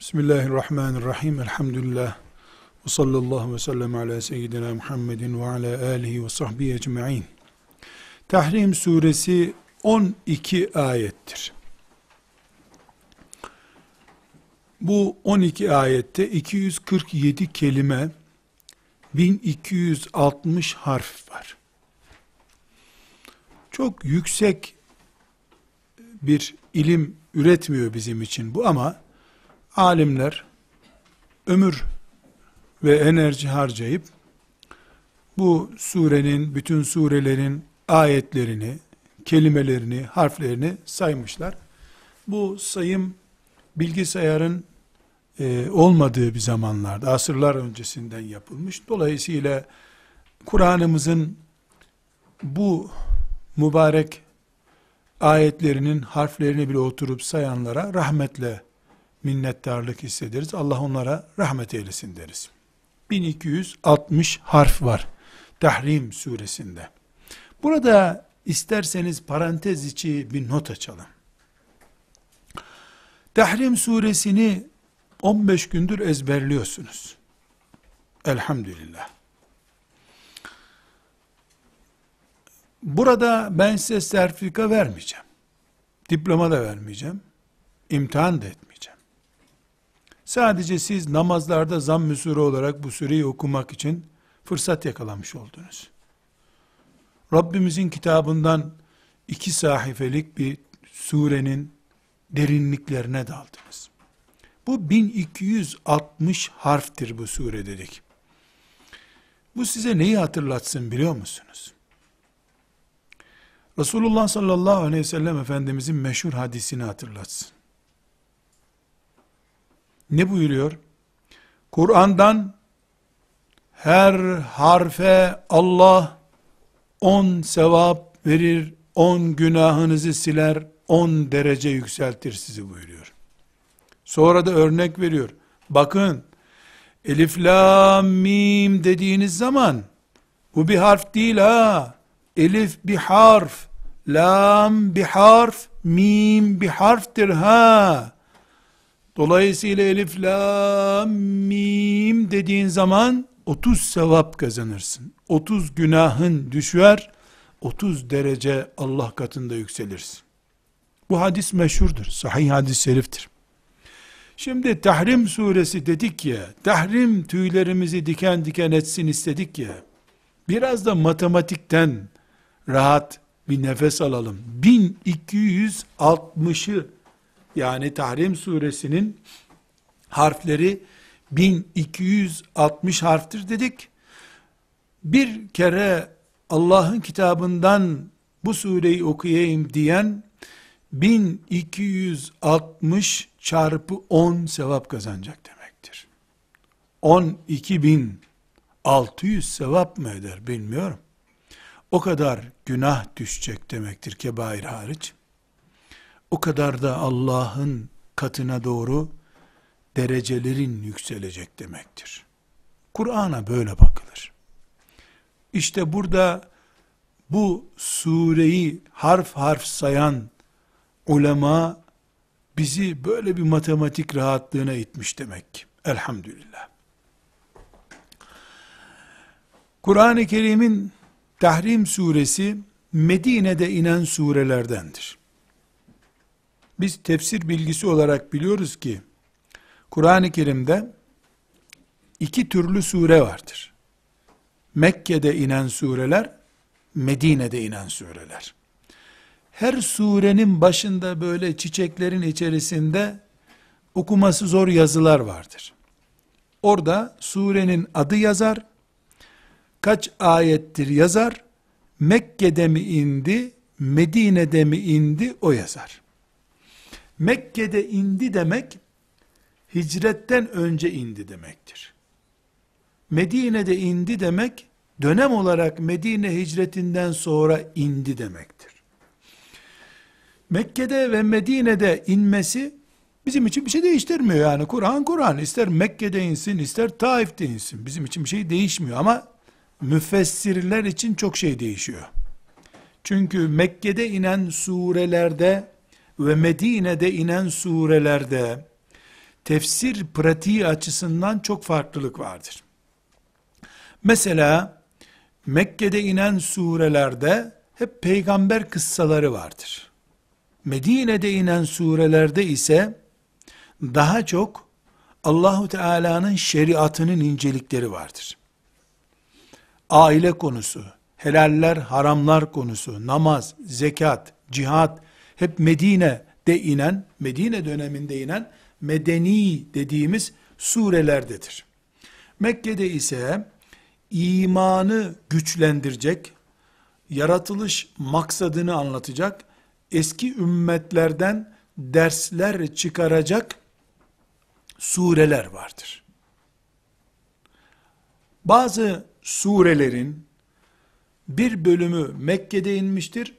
Bismillahirrahmanirrahim. Elhamdülillah. Ve sallallahu ve sellem ala seyyidina Muhammedin ve ala alihi ve sahbihi ecma'in. Tahrim suresi 12 ayettir. Bu 12 ayette 247 kelime 1260 harf var. Çok yüksek bir ilim üretmiyor bizim için bu ama alimler ömür ve enerji harcayıp bu surenin, bütün surelerin ayetlerini, kelimelerini, harflerini saymışlar. Bu sayım bilgisayarın e, olmadığı bir zamanlarda, asırlar öncesinden yapılmış. Dolayısıyla Kur'an'ımızın bu mübarek ayetlerinin harflerini bile oturup sayanlara rahmetle minnettarlık hissederiz. Allah onlara rahmet eylesin deriz. 1260 harf var Tahrim suresinde. Burada isterseniz parantez içi bir not açalım. Tahrim suresini 15 gündür ezberliyorsunuz. Elhamdülillah. Burada ben size sertifika vermeyeceğim. Diploma da vermeyeceğim. İmtihan da etmeyeceğim. Sadece siz namazlarda zamm-ı olarak bu süreyi okumak için fırsat yakalamış oldunuz. Rabbimizin kitabından iki sahifelik bir surenin derinliklerine daldınız. Bu 1260 harftir bu sure dedik. Bu size neyi hatırlatsın biliyor musunuz? Resulullah sallallahu aleyhi ve sellem Efendimizin meşhur hadisini hatırlatsın. Ne buyuruyor? Kur'an'dan her harfe Allah on sevap verir, on günahınızı siler, on derece yükseltir sizi buyuruyor. Sonra da örnek veriyor. Bakın, elif la mim dediğiniz zaman, bu bir harf değil ha, elif bir harf, lam bir harf, mim bir harftir ha, Dolayısıyla elif, lam, mim dediğin zaman 30 sevap kazanırsın. 30 günahın düşer, 30 derece Allah katında yükselirsin. Bu hadis meşhurdur. Sahih hadis-i şeriftir. Şimdi Tahrim suresi dedik ya, tahrim tüylerimizi diken diken etsin istedik ya, biraz da matematikten rahat bir nefes alalım. 1260'ı yani Tahrim suresinin harfleri 1260 harftir dedik. Bir kere Allah'ın kitabından bu sureyi okuyayım diyen 1260 çarpı 10 sevap kazanacak demektir. 12600 sevap mı eder bilmiyorum. O kadar günah düşecek demektir kebair hariç o kadar da Allah'ın katına doğru derecelerin yükselecek demektir. Kur'an'a böyle bakılır. İşte burada bu sureyi harf harf sayan ulema bizi böyle bir matematik rahatlığına itmiş demek Elhamdülillah. Kur'an-ı Kerim'in Tahrim suresi Medine'de inen surelerdendir. Biz tefsir bilgisi olarak biliyoruz ki Kur'an-ı Kerim'de iki türlü sure vardır. Mekke'de inen sureler, Medine'de inen sureler. Her surenin başında böyle çiçeklerin içerisinde okuması zor yazılar vardır. Orada surenin adı yazar, kaç ayettir yazar, Mekke'de mi indi, Medine'de mi indi o yazar. Mekke'de indi demek, hicretten önce indi demektir. Medine'de indi demek, dönem olarak Medine hicretinden sonra indi demektir. Mekke'de ve Medine'de inmesi, bizim için bir şey değiştirmiyor yani. Kur'an Kur'an. ister Mekke'de insin, ister Taif'te insin. Bizim için bir şey değişmiyor ama müfessirler için çok şey değişiyor. Çünkü Mekke'de inen surelerde ve Medine'de inen surelerde tefsir pratiği açısından çok farklılık vardır. Mesela Mekke'de inen surelerde hep peygamber kıssaları vardır. Medine'de inen surelerde ise daha çok Allahu Teala'nın şeriatının incelikleri vardır. Aile konusu, helaller, haramlar konusu, namaz, zekat, cihat hep Medine'de inen, Medine döneminde inen medeni dediğimiz surelerdedir. Mekke'de ise imanı güçlendirecek, yaratılış maksadını anlatacak, eski ümmetlerden dersler çıkaracak sureler vardır. Bazı surelerin bir bölümü Mekke'de inmiştir,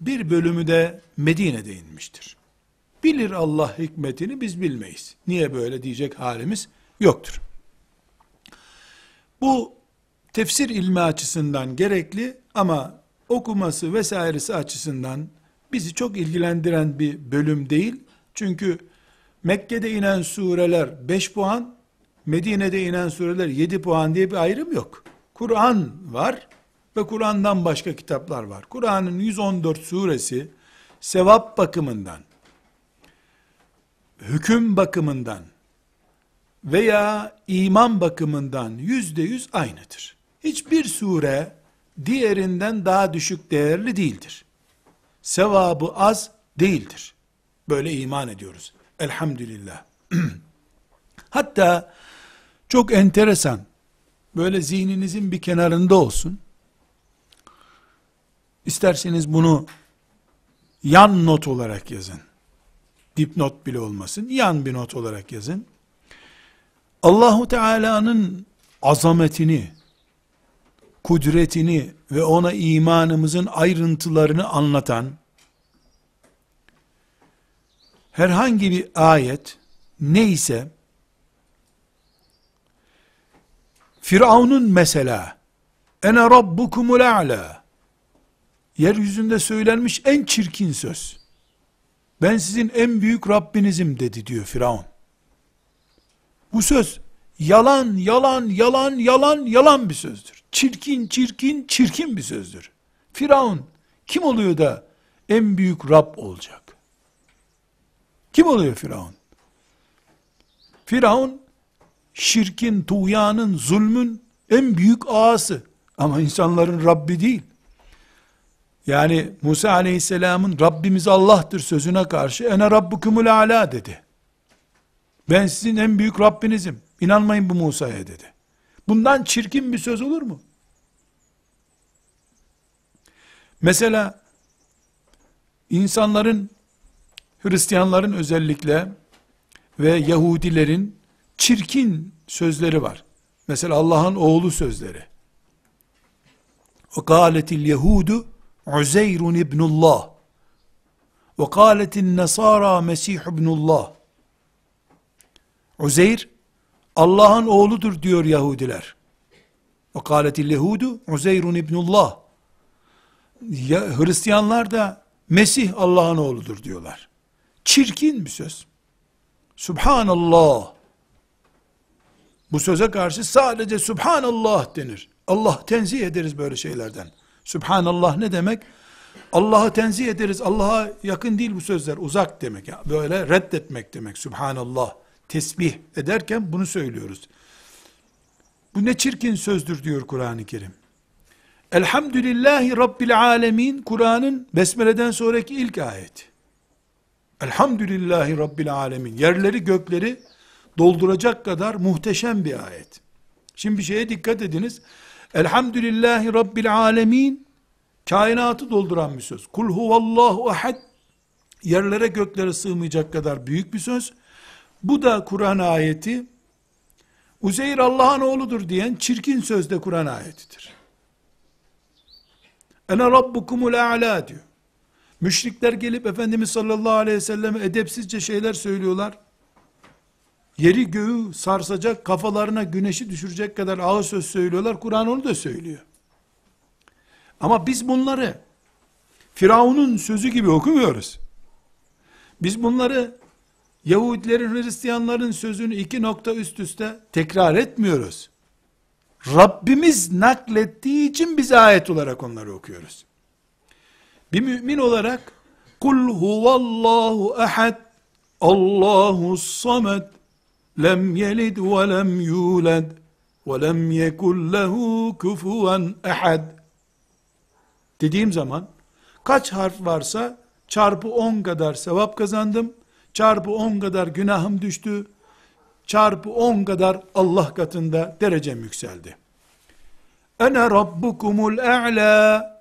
bir bölümü de Medine'de inmiştir. Bilir Allah hikmetini biz bilmeyiz. Niye böyle diyecek halimiz yoktur. Bu tefsir ilmi açısından gerekli ama okuması vesairesi açısından bizi çok ilgilendiren bir bölüm değil. Çünkü Mekke'de inen sureler 5 puan, Medine'de inen sureler 7 puan diye bir ayrım yok. Kur'an var, ve Kur'an'dan başka kitaplar var. Kur'an'ın 114 suresi sevap bakımından, hüküm bakımından veya iman bakımından yüzde yüz aynıdır. Hiçbir sure diğerinden daha düşük değerli değildir. Sevabı az değildir. Böyle iman ediyoruz. Elhamdülillah. Hatta çok enteresan, böyle zihninizin bir kenarında olsun. İsterseniz bunu yan not olarak yazın. Dipnot bile olmasın. Yan bir not olarak yazın. Allahu Teala'nın azametini, kudretini ve ona imanımızın ayrıntılarını anlatan herhangi bir ayet neyse Firavun'un mesela ene rabbukumul a'la yeryüzünde söylenmiş en çirkin söz. Ben sizin en büyük Rabbinizim dedi diyor Firavun. Bu söz yalan, yalan, yalan, yalan, yalan bir sözdür. Çirkin, çirkin, çirkin bir sözdür. Firavun kim oluyor da en büyük Rab olacak? Kim oluyor Firavun? Firavun şirkin, tuğyanın, zulmün en büyük ağası. Ama insanların Rabbi değil. Yani Musa aleyhisselamın Rabbimiz Allah'tır sözüne karşı ene rabbukumul ala dedi. Ben sizin en büyük Rabbinizim. İnanmayın bu Musa'ya dedi. Bundan çirkin bir söz olur mu? Mesela insanların Hristiyanların özellikle ve Yahudilerin çirkin sözleri var. Mesela Allah'ın oğlu sözleri. O kâletil yehudu عزير ابن Ve Kâletin النصارى Mesih ابن الله Uzeyr Allah'ın oğludur diyor Yahudiler. Ve kâletil yehudu Uzeyrun ibnullah. Ya, Hristiyanlar da Mesih Allah'ın oğludur diyorlar. Çirkin bir söz. Subhanallah. Bu söze karşı sadece Subhanallah denir. Allah tenzih ederiz böyle şeylerden. Sübhanallah ne demek? Allah'ı tenzih ederiz. Allah'a yakın değil bu sözler. Uzak demek. Yani böyle reddetmek demek. Sübhanallah. Tesbih ederken bunu söylüyoruz. Bu ne çirkin sözdür diyor Kur'an-ı Kerim. Elhamdülillahi Rabbil Alemin Kur'an'ın Besmele'den sonraki ilk ayet. Elhamdülillahi Rabbil Alemin. Yerleri gökleri dolduracak kadar muhteşem bir ayet. Şimdi bir şeye dikkat ediniz. Elhamdülillahi Rabbil alemin, kainatı dolduran bir söz. Kul huvallahu ahad, yerlere göklere sığmayacak kadar büyük bir söz. Bu da Kur'an ayeti, Uzeyr Allah'ın oğludur diyen çirkin sözde Kur'an ayetidir. Ene rabbukumul a'la diyor. Müşrikler gelip Efendimiz sallallahu aleyhi ve selleme edepsizce şeyler söylüyorlar. Yeri göğü sarsacak, kafalarına güneşi düşürecek kadar ağır söz söylüyorlar. Kur'an onu da söylüyor. Ama biz bunları Firavun'un sözü gibi okumuyoruz. Biz bunları Yahudilerin, Hristiyanların sözünü iki nokta üst üste tekrar etmiyoruz. Rabbimiz naklettiği için biz ayet olarak onları okuyoruz. Bir mümin olarak kul huvallahu ehad Allahu samet lem yelid ve lem yulad ve lem yekun lehu kufuven ehad dediğim zaman kaç harf varsa çarpı 10 kadar sevap kazandım çarpı 10 kadar günahım düştü çarpı 10 kadar Allah katında derecem yükseldi ene rabbukumul e'la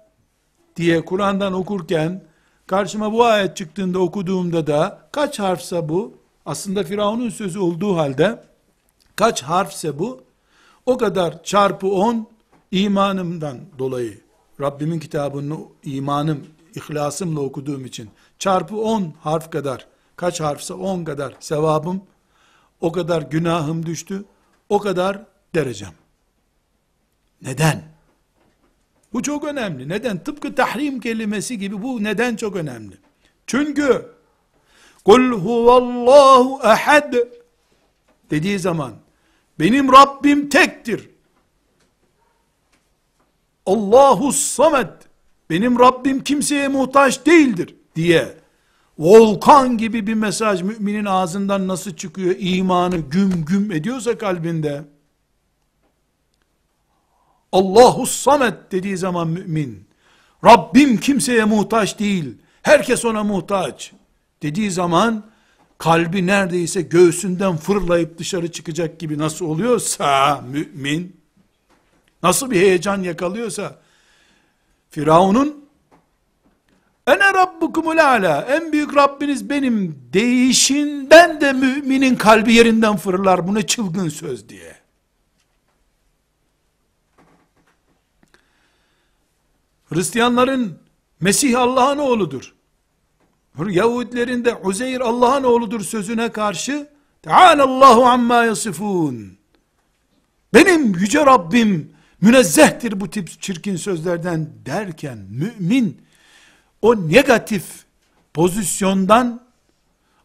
diye Kur'an'dan okurken karşıma bu ayet çıktığında okuduğumda da kaç harfsa bu aslında Firavun'un sözü olduğu halde kaç harfse bu o kadar çarpı 10 imanımdan dolayı Rabbimin kitabını imanım, ihlasımla okuduğum için çarpı 10 harf kadar kaç harfse 10 kadar sevabım o kadar günahım düştü o kadar derecem. Neden? Bu çok önemli. Neden? Tıpkı tahrim kelimesi gibi bu neden çok önemli. Çünkü Kul huvallahu ehad dediği zaman benim Rabbim tektir. Allahu samet benim Rabbim kimseye muhtaç değildir diye volkan gibi bir mesaj müminin ağzından nasıl çıkıyor imanı güm güm ediyorsa kalbinde Allahu samet dediği zaman mümin Rabbim kimseye muhtaç değil herkes ona muhtaç dediği zaman kalbi neredeyse göğsünden fırlayıp dışarı çıkacak gibi nasıl oluyorsa mümin nasıl bir heyecan yakalıyorsa Firavun'un ene rabbukumul ala en büyük Rabbiniz benim değişinden de müminin kalbi yerinden fırlar bu ne çılgın söz diye. Hristiyanların Mesih Allah'ın oğludur. Yahudilerin de Uzeyr Allah'ın oğludur sözüne karşı Teâlallahu amma yasifun. Benim yüce Rabbim münezzehtir bu tip çirkin sözlerden derken mümin o negatif pozisyondan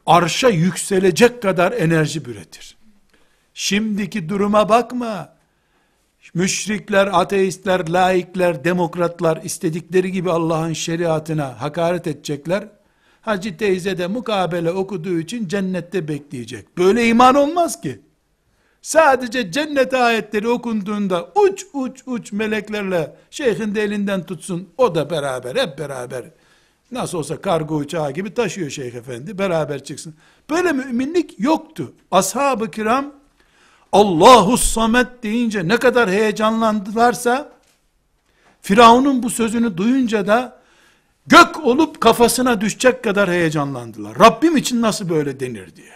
arşa yükselecek kadar enerji üretir. Şimdiki duruma bakma. Müşrikler, ateistler, laikler, demokratlar istedikleri gibi Allah'ın şeriatına hakaret edecekler hacı teyze de mukabele okuduğu için cennette bekleyecek. Böyle iman olmaz ki. Sadece cennet ayetleri okunduğunda uç uç uç meleklerle şeyhin de elinden tutsun o da beraber hep beraber. Nasıl olsa kargo uçağı gibi taşıyor şeyh efendi beraber çıksın. Böyle müminlik yoktu. Ashab-ı kiram Allahu Samet deyince ne kadar heyecanlandılarsa Firavun'un bu sözünü duyunca da Gök olup kafasına düşecek kadar heyecanlandılar. Rabbim için nasıl böyle denir diye.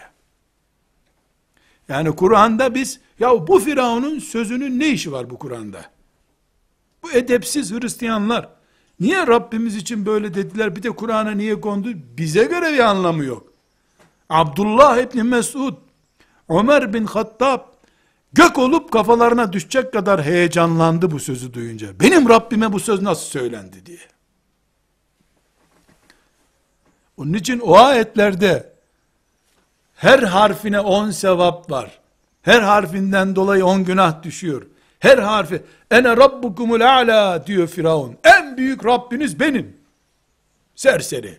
Yani Kur'an'da biz, ya bu Firavun'un sözünün ne işi var bu Kur'an'da? Bu edepsiz Hristiyanlar, niye Rabbimiz için böyle dediler, bir de Kur'an'a niye kondu? Bize göre bir anlamı yok. Abdullah İbni Mesud, Ömer bin Hattab, gök olup kafalarına düşecek kadar heyecanlandı bu sözü duyunca. Benim Rabbime bu söz nasıl söylendi diye. Onun için o ayetlerde her harfine on sevap var. Her harfinden dolayı on günah düşüyor. Her harfi ene rabbukumul ala diyor Firavun. En büyük Rabbiniz benim. Serseri.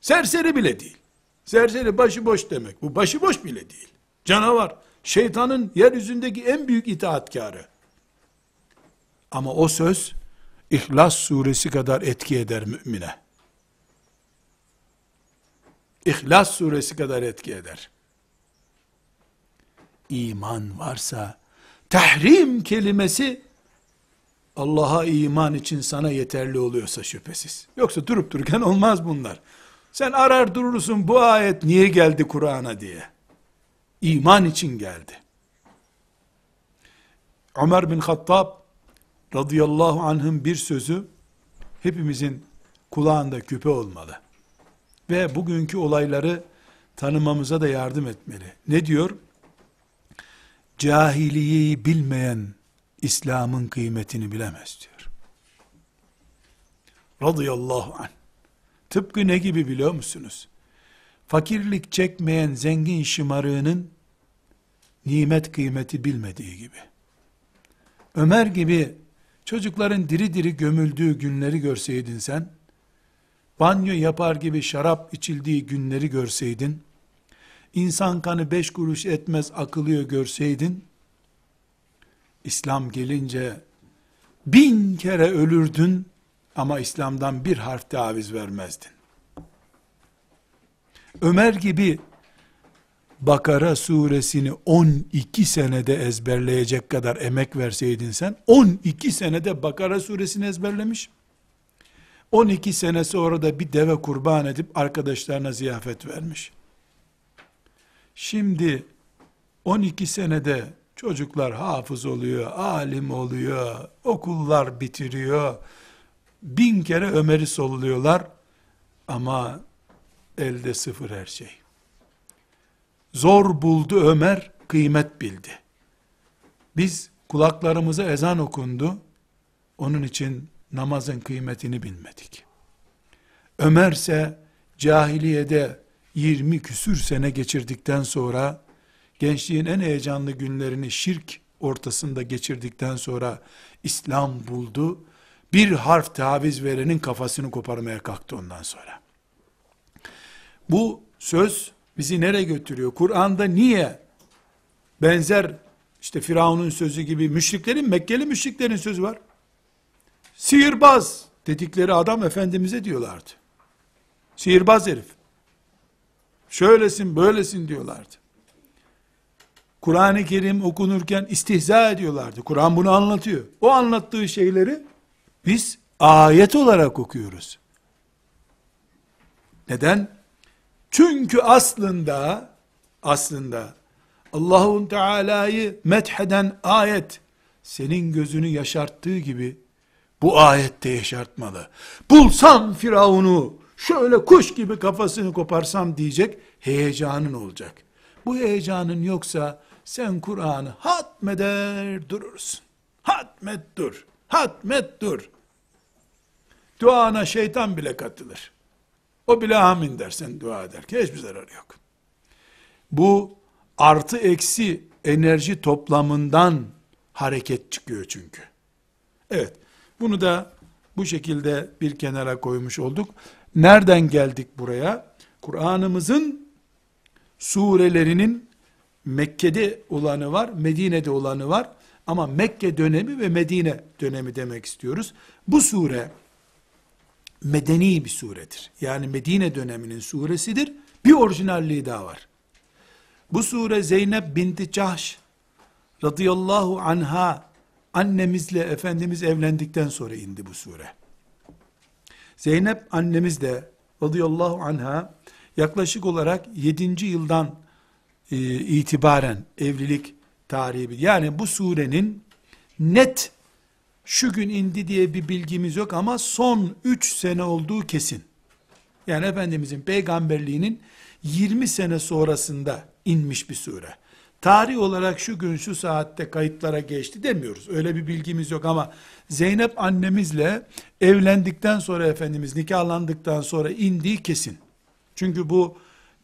Serseri bile değil. Serseri başıboş demek. Bu başıboş bile değil. Canavar. Şeytanın yeryüzündeki en büyük itaatkarı. Ama o söz İhlas suresi kadar etki eder mümine. İhlas suresi kadar etki eder. İman varsa, tahrim kelimesi, Allah'a iman için sana yeterli oluyorsa şüphesiz. Yoksa durup dururken olmaz bunlar. Sen arar durursun bu ayet niye geldi Kur'an'a diye. İman için geldi. Ömer bin Hattab radıyallahu anh'ın bir sözü hepimizin kulağında küpe olmalı ve bugünkü olayları tanımamıza da yardım etmeli. Ne diyor? Cahiliyeyi bilmeyen İslam'ın kıymetini bilemez diyor. Radıyallahu anh. Tıpkı ne gibi biliyor musunuz? Fakirlik çekmeyen zengin şımarığının nimet kıymeti bilmediği gibi. Ömer gibi çocukların diri diri gömüldüğü günleri görseydin sen, banyo yapar gibi şarap içildiği günleri görseydin, insan kanı beş kuruş etmez akılıyor görseydin, İslam gelince bin kere ölürdün ama İslam'dan bir harf taviz vermezdin. Ömer gibi Bakara suresini 12 senede ezberleyecek kadar emek verseydin sen, 12 senede Bakara suresini ezberlemiş, 12 senesi orada bir deve kurban edip arkadaşlarına ziyafet vermiş. Şimdi 12 senede çocuklar hafız oluyor, alim oluyor, okullar bitiriyor. Bin kere Ömer'i solluyorlar ama elde sıfır her şey. Zor buldu Ömer, kıymet bildi. Biz kulaklarımıza ezan okundu. Onun için namazın kıymetini bilmedik. Ömer ise cahiliyede 20 küsür sene geçirdikten sonra gençliğin en heyecanlı günlerini şirk ortasında geçirdikten sonra İslam buldu. Bir harf taviz verenin kafasını koparmaya kalktı ondan sonra. Bu söz bizi nereye götürüyor? Kur'an'da niye benzer işte Firavun'un sözü gibi müşriklerin, Mekkeli müşriklerin sözü var? Sihirbaz dedikleri adam Efendimiz'e diyorlardı. Sihirbaz herif. Şöylesin böylesin diyorlardı. Kur'an-ı Kerim okunurken istihza ediyorlardı. Kur'an bunu anlatıyor. O anlattığı şeyleri biz ayet olarak okuyoruz. Neden? Çünkü aslında aslında Allah'ın Teala'yı metheden ayet senin gözünü yaşarttığı gibi bu ayette yaşartmalı. Bulsam Firavun'u, şöyle kuş gibi kafasını koparsam diyecek, heyecanın olacak. Bu heyecanın yoksa, sen Kur'an'ı hatmeder durursun. Hatmet dur, hatmet dur. Duana şeytan bile katılır. O bile amin dersen dua ederken hiçbir zararı yok. Bu artı eksi enerji toplamından hareket çıkıyor çünkü. Evet, bunu da bu şekilde bir kenara koymuş olduk. Nereden geldik buraya? Kur'an'ımızın surelerinin Mekke'de olanı var, Medine'de olanı var. Ama Mekke dönemi ve Medine dönemi demek istiyoruz. Bu sure medeni bir suredir. Yani Medine döneminin suresidir. Bir orijinalliği daha var. Bu sure Zeynep binti Cahş radıyallahu anha annemizle Efendimiz evlendikten sonra indi bu sure. Zeynep annemiz de radıyallahu anha yaklaşık olarak 7. yıldan e, itibaren evlilik tarihi yani bu surenin net şu gün indi diye bir bilgimiz yok ama son 3 sene olduğu kesin. Yani Efendimizin peygamberliğinin 20 sene sonrasında inmiş bir sure tarih olarak şu gün şu saatte kayıtlara geçti demiyoruz. Öyle bir bilgimiz yok ama Zeynep annemizle evlendikten sonra Efendimiz nikahlandıktan sonra indiği kesin. Çünkü bu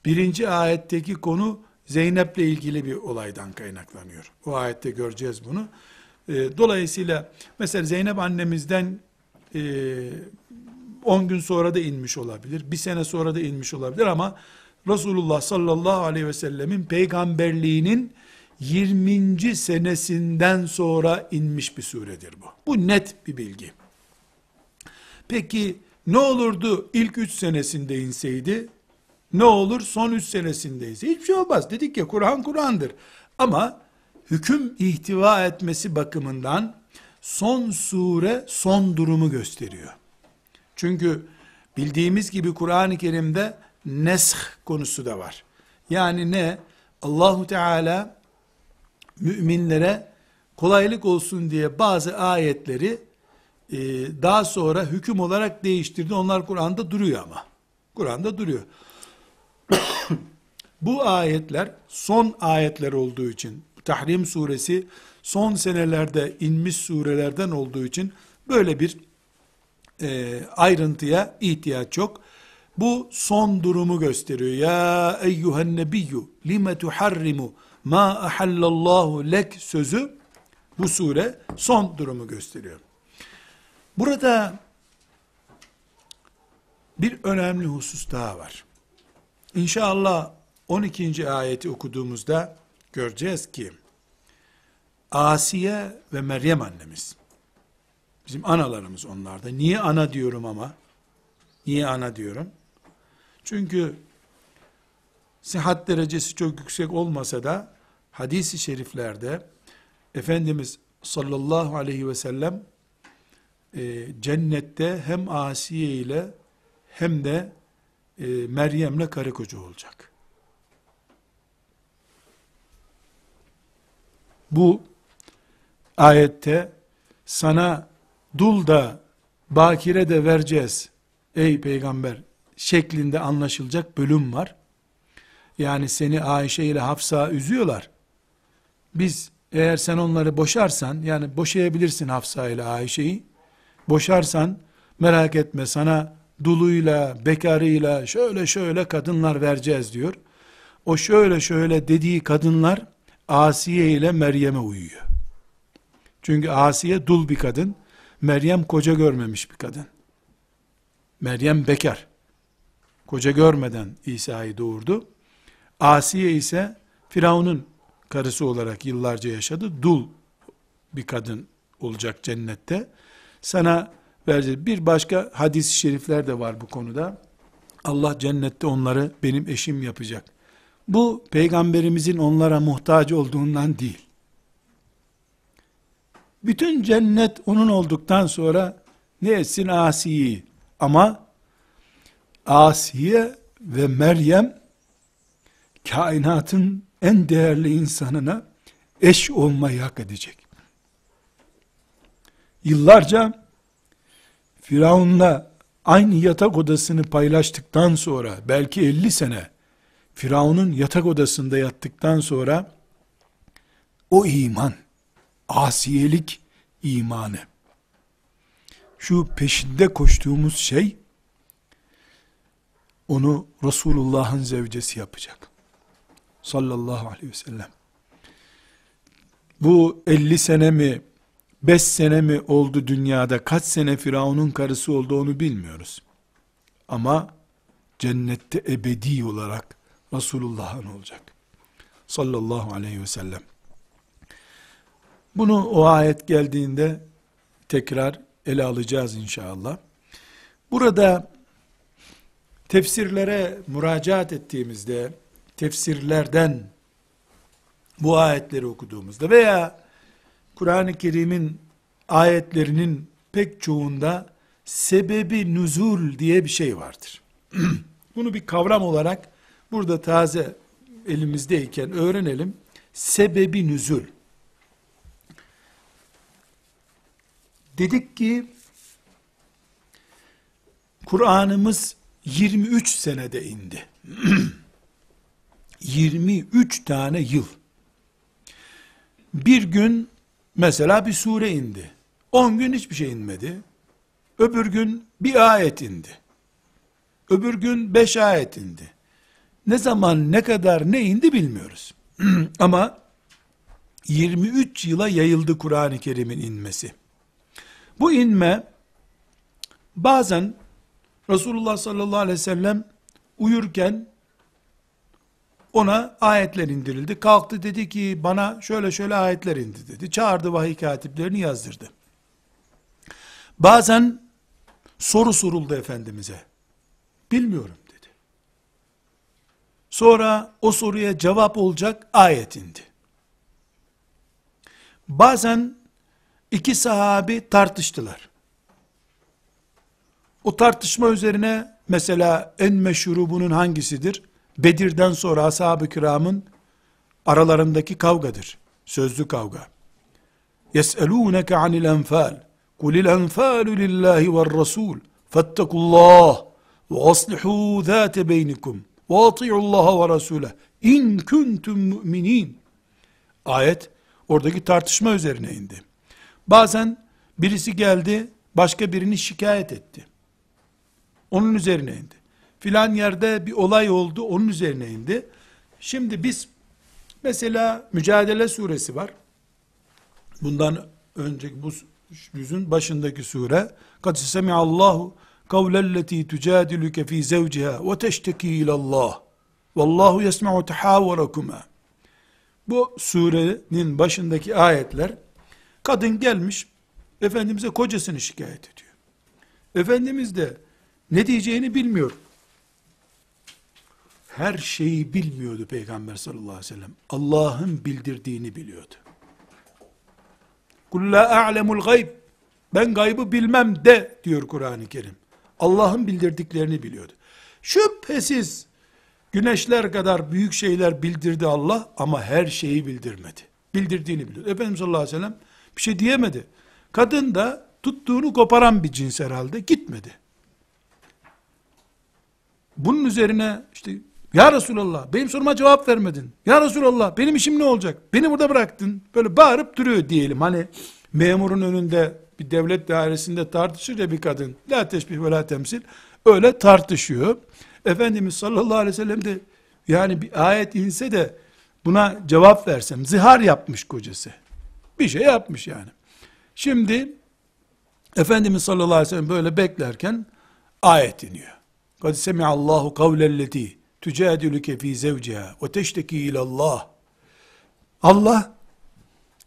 birinci ayetteki konu Zeynep'le ilgili bir olaydan kaynaklanıyor. Bu ayette göreceğiz bunu. Ee, dolayısıyla mesela Zeynep annemizden 10 e, gün sonra da inmiş olabilir, bir sene sonra da inmiş olabilir ama Resulullah sallallahu aleyhi ve sellemin peygamberliğinin 20. senesinden sonra inmiş bir suredir bu. Bu net bir bilgi. Peki ne olurdu ilk 3 senesinde inseydi? Ne olur son 3 senesinde ise? Hiçbir şey olmaz. Dedik ya Kur'an Kur'an'dır. Ama hüküm ihtiva etmesi bakımından son sure son durumu gösteriyor. Çünkü bildiğimiz gibi Kur'an-ı Kerim'de nesh konusu da var. Yani ne? Allahu Teala müminlere kolaylık olsun diye bazı ayetleri e, daha sonra hüküm olarak değiştirdi. Onlar Kur'an'da duruyor ama. Kur'an'da duruyor. Bu ayetler son ayetler olduğu için Tahrim suresi son senelerde inmiş surelerden olduğu için böyle bir e, ayrıntıya ihtiyaç yok. Bu son durumu gösteriyor. Ya eyyühen nebiyyü lime tuharrimu ma ahallallahu lek sözü bu sure son durumu gösteriyor. Burada bir önemli husus daha var. İnşallah 12. ayeti okuduğumuzda göreceğiz ki Asiye ve Meryem annemiz bizim analarımız onlarda. Niye ana diyorum ama? Niye ana diyorum? Çünkü sihat derecesi çok yüksek olmasa da hadisi şeriflerde Efendimiz sallallahu aleyhi ve sellem e, cennette hem Asiye ile hem de e, Meryem'le karı koca olacak. Bu ayette sana dul da bakire de vereceğiz ey peygamber şeklinde anlaşılacak bölüm var. Yani seni Ayşe ile Hafsa üzüyorlar. Biz eğer sen onları boşarsan, yani boşayabilirsin Hafsa ile Ayşe'yi, boşarsan merak etme sana duluyla, bekarıyla şöyle şöyle kadınlar vereceğiz diyor. O şöyle şöyle dediği kadınlar Asiye ile Meryem'e uyuyor. Çünkü Asiye dul bir kadın, Meryem koca görmemiş bir kadın. Meryem bekar koca görmeden İsa'yı doğurdu. Asiye ise Firavun'un karısı olarak yıllarca yaşadı. Dul bir kadın olacak cennette. Sana verecek. Bir başka hadis-i şerifler de var bu konuda. Allah cennette onları benim eşim yapacak. Bu peygamberimizin onlara muhtaç olduğundan değil. Bütün cennet onun olduktan sonra ne etsin asiyi ama Asiye ve Meryem kainatın en değerli insanına eş olmayı hak edecek. Yıllarca Firavun'la aynı yatak odasını paylaştıktan sonra belki 50 sene Firavun'un yatak odasında yattıktan sonra o iman, asiyelik imanı, şu peşinde koştuğumuz şey, onu Resulullah'ın zevcesi yapacak. Sallallahu aleyhi ve sellem. Bu 50 sene mi, 5 sene mi oldu dünyada, kaç sene Firavun'un karısı oldu onu bilmiyoruz. Ama cennette ebedi olarak Resulullah'ın olacak. Sallallahu aleyhi ve sellem. Bunu o ayet geldiğinde tekrar ele alacağız inşallah. Burada Tefsirlere müracaat ettiğimizde, tefsirlerden bu ayetleri okuduğumuzda veya Kur'an-ı Kerim'in ayetlerinin pek çoğunda sebebi nüzul diye bir şey vardır. Bunu bir kavram olarak burada taze elimizdeyken öğrenelim. Sebebi nüzul. Dedik ki Kur'an'ımız 23 senede indi. 23 tane yıl. Bir gün mesela bir sure indi. 10 gün hiçbir şey inmedi. Öbür gün bir ayet indi. Öbür gün 5 ayet indi. Ne zaman ne kadar ne indi bilmiyoruz. Ama 23 yıla yayıldı Kur'an-ı Kerim'in inmesi. Bu inme bazen Resulullah sallallahu aleyhi ve sellem uyurken ona ayetler indirildi. Kalktı dedi ki bana şöyle şöyle ayetler indi dedi. Çağırdı vahiy katiplerini yazdırdı. Bazen soru soruldu Efendimiz'e. Bilmiyorum dedi. Sonra o soruya cevap olacak ayet indi. Bazen iki sahabi tartıştılar. O tartışma üzerine mesela en meşhuru bunun hangisidir? Bedir'den sonra ashab-ı kiramın aralarındaki kavgadır. Sözlü kavga. يَسْأَلُونَكَ عَنِ الْاَنْفَالِ قُلِ الْاَنْفَالُ لِلّٰهِ وَالرَّسُولِ فَاتَّقُوا اللّٰهِ وَاَصْلِحُوا ذَاتَ بَيْنِكُمْ وَاطِعُوا اللّٰهَ وَرَسُولَهِ اِنْ كُنْتُمْ مُؤْمِنِينَ Ayet oradaki tartışma üzerine indi. Bazen birisi geldi başka birini şikayet etti. Onun üzerine indi. Filan yerde bir olay oldu, onun üzerine indi. Şimdi biz mesela Mücadele suresi var. Bundan önceki bu yüzün başındaki sure kad semi'allahu kavlelleti tücadilüke fi zevciha ve teşteki ilallah vallahu yesme'u tehavverakuma bu surenin başındaki ayetler kadın gelmiş Efendimiz'e kocasını şikayet ediyor. Efendimiz de ne diyeceğini bilmiyor. Her şeyi bilmiyordu Peygamber sallallahu aleyhi ve sellem. Allah'ın bildirdiğini biliyordu. Kulla a'lemul gayb. Ben gaybı bilmem de diyor Kur'an-ı Kerim. Allah'ın bildirdiklerini biliyordu. Şüphesiz güneşler kadar büyük şeyler bildirdi Allah ama her şeyi bildirmedi. Bildirdiğini biliyor. Efendimiz sallallahu aleyhi ve sellem bir şey diyemedi. Kadın da tuttuğunu koparan bir cins herhalde gitmedi. Bunun üzerine işte ya Resulallah benim soruma cevap vermedin. Ya Resulallah benim işim ne olacak? Beni burada bıraktın. Böyle bağırıp duruyor diyelim. Hani memurun önünde bir devlet dairesinde tartışır ya bir kadın. La teşbih ve la temsil. Öyle tartışıyor. Efendimiz sallallahu aleyhi ve sellem de yani bir ayet inse de buna cevap versem. Zihar yapmış kocası. Bir şey yapmış yani. Şimdi Efendimiz sallallahu aleyhi ve sellem böyle beklerken ayet iniyor. قَدْ سَمِعَ اللّٰهُ قَوْلَ الَّتِي تُجَادِلُكَ ف۪ي زَوْجِهَا وَتَشْتَك۪ي اِلَى اللّٰهِ Allah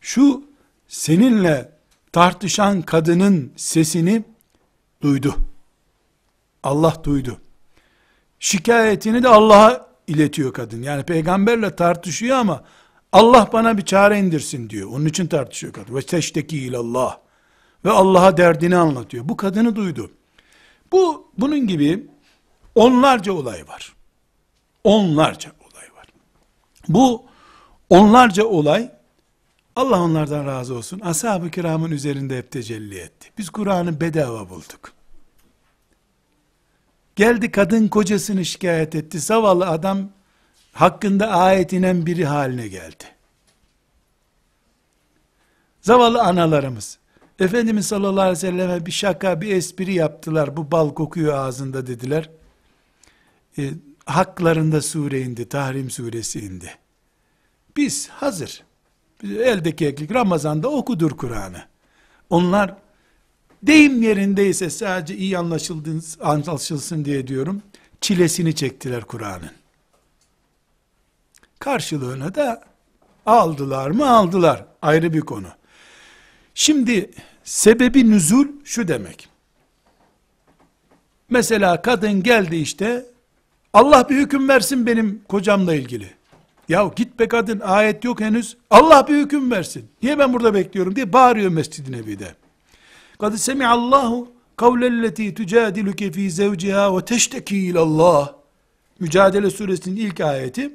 şu seninle tartışan kadının sesini duydu. Allah duydu. Şikayetini de Allah'a iletiyor kadın. Yani peygamberle tartışıyor ama Allah bana bir çare indirsin diyor. Onun için tartışıyor kadın. Ve teşteki ilallah. Ve Allah'a derdini anlatıyor. Bu kadını duydu. Bu bunun gibi Onlarca olay var. Onlarca olay var. Bu onlarca olay Allah onlardan razı olsun. Ashab-ı kiramın üzerinde hep tecelli etti. Biz Kur'an'ı bedava bulduk. Geldi kadın kocasını şikayet etti. Zavallı adam hakkında ayet inen biri haline geldi. Zavallı analarımız. Efendimiz sallallahu aleyhi ve selleme bir şaka, bir espri yaptılar. Bu bal kokuyor ağzında dediler e, haklarında sure indi, Tahrim suresi indi. Biz hazır. eldeki eklik Ramazan'da okudur Kur'an'ı. Onlar deyim yerindeyse sadece iyi anlaşılsın diye diyorum. Çilesini çektiler Kur'an'ın. Karşılığını da aldılar mı aldılar. Ayrı bir konu. Şimdi sebebi nüzul şu demek. Mesela kadın geldi işte Allah bir hüküm versin benim kocamla ilgili. Ya git be kadın ayet yok henüz. Allah bir hüküm versin. Niye ben burada bekliyorum diye bağırıyor Mescid-i Nebi'de. Kadı Allahu kavlelleti tücadiluke fi zevciha ve teşteki ilallah. Mücadele suresinin ilk ayeti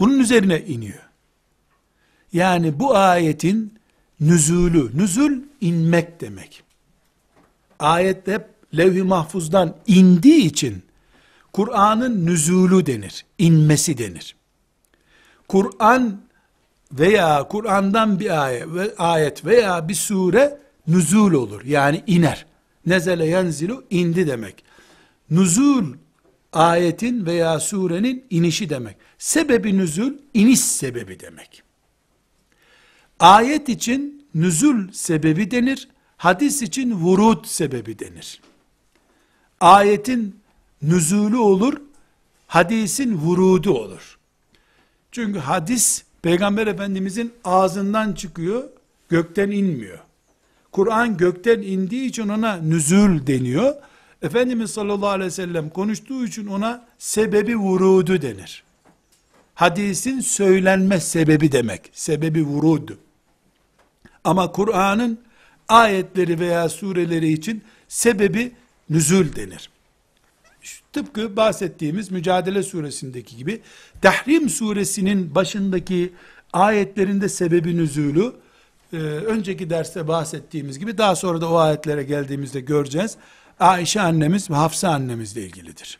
bunun üzerine iniyor. Yani bu ayetin nüzulü, nüzul inmek demek. Ayet hep levh-i mahfuzdan indiği için Kur'an'ın nüzulu denir, inmesi denir. Kur'an veya Kur'an'dan bir ayet veya bir sure nüzul olur. Yani iner. Nezele yenzilu indi demek. Nüzul ayetin veya surenin inişi demek. Sebebi nüzul iniş sebebi demek. Ayet için nüzul sebebi denir. Hadis için vurud sebebi denir. Ayetin nüzulü olur, hadisin vurudu olur. Çünkü hadis Peygamber Efendimizin ağzından çıkıyor, gökten inmiyor. Kur'an gökten indiği için ona nüzül deniyor. Efendimiz sallallahu aleyhi ve sellem konuştuğu için ona sebebi vurudu denir. Hadisin söylenme sebebi demek. Sebebi vurudu. Ama Kur'an'ın ayetleri veya sureleri için sebebi nüzül denir. Tıpkı bahsettiğimiz Mücadele suresindeki gibi Tahrim suresinin başındaki ayetlerinde sebebi nüzulü e, önceki derste bahsettiğimiz gibi daha sonra da o ayetlere geldiğimizde göreceğiz. Ayşe annemiz ve Hafsa annemizle ilgilidir.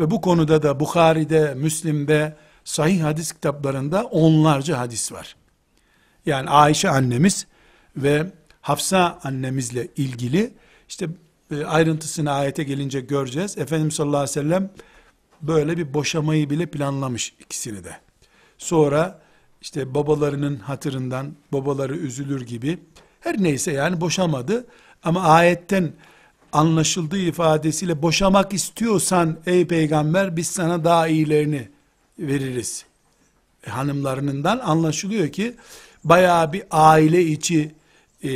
Ve bu konuda da Bukhari'de, Müslim'de, sahih hadis kitaplarında onlarca hadis var. Yani Ayşe annemiz ve Hafsa annemizle ilgili işte e, ayrıntısını ayete gelince göreceğiz. Efendimiz sallallahu aleyhi ve sellem böyle bir boşamayı bile planlamış ikisini de. Sonra işte babalarının hatırından babaları üzülür gibi her neyse yani boşamadı ama ayetten anlaşıldığı ifadesiyle boşamak istiyorsan ey peygamber biz sana daha iyilerini veririz. E, hanımlarından anlaşılıyor ki bayağı bir aile içi e,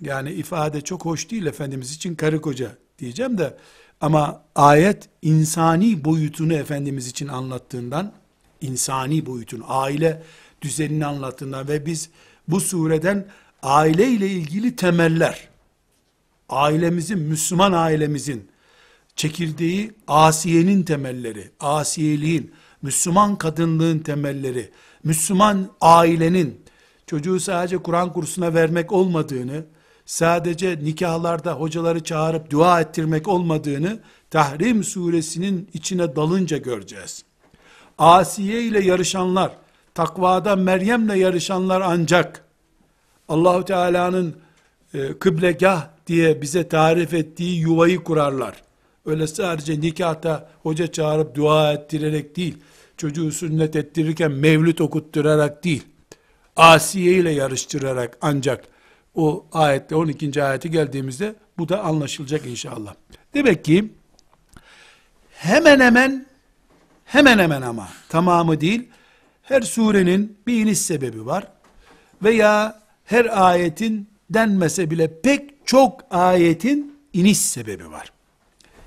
yani ifade çok hoş değil Efendimiz için karı koca diyeceğim de ama ayet insani boyutunu Efendimiz için anlattığından insani boyutun aile düzenini anlattığından ve biz bu sureden aile ile ilgili temeller ailemizin Müslüman ailemizin çekirdeği asiyenin temelleri, asiyeliğin, Müslüman kadınlığın temelleri, Müslüman ailenin çocuğu sadece Kur'an kursuna vermek olmadığını, sadece nikahlarda hocaları çağırıp dua ettirmek olmadığını Tahrim suresinin içine dalınca göreceğiz. Asiye ile yarışanlar, takvada Meryem'le yarışanlar ancak Allahu Teala'nın e, kıblegah diye bize tarif ettiği yuvayı kurarlar. Öyle sadece nikahta hoca çağırıp dua ettirerek değil, çocuğu sünnet ettirirken mevlüt okutturarak değil, Asiye ile yarıştırarak ancak o ayette 12. ayeti geldiğimizde bu da anlaşılacak inşallah. Demek ki hemen hemen hemen hemen ama tamamı değil her surenin bir iniş sebebi var veya her ayetin denmese bile pek çok ayetin iniş sebebi var.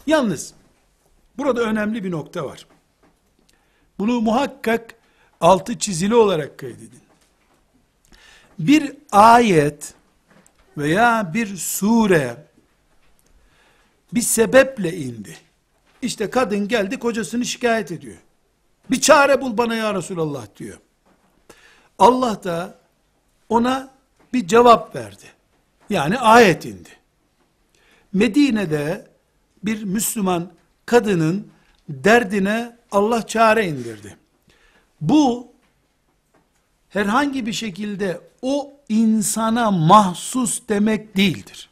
Yalnız burada önemli bir nokta var. Bunu muhakkak altı çizili olarak kaydedin. Bir ayet veya bir sure bir sebeple indi. İşte kadın geldi kocasını şikayet ediyor. Bir çare bul bana ya Resulallah diyor. Allah da ona bir cevap verdi. Yani ayet indi. Medine'de bir Müslüman kadının derdine Allah çare indirdi. Bu herhangi bir şekilde o insana mahsus demek değildir.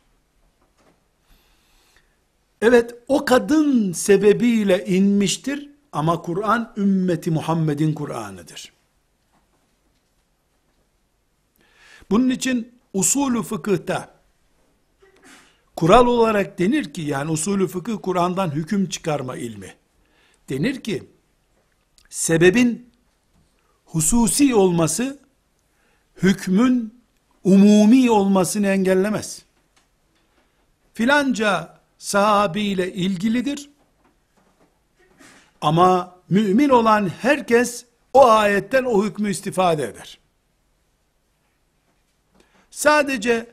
Evet o kadın sebebiyle inmiştir ama Kur'an ümmeti Muhammed'in Kur'an'ıdır. Bunun için usulü fıkıhta kural olarak denir ki yani usulü fıkıh Kur'an'dan hüküm çıkarma ilmi. Denir ki sebebin hususi olması hükmün umumi olmasını engellemez. Filanca sahabiyle ilgilidir. Ama mümin olan herkes o ayetten o hükmü istifade eder. Sadece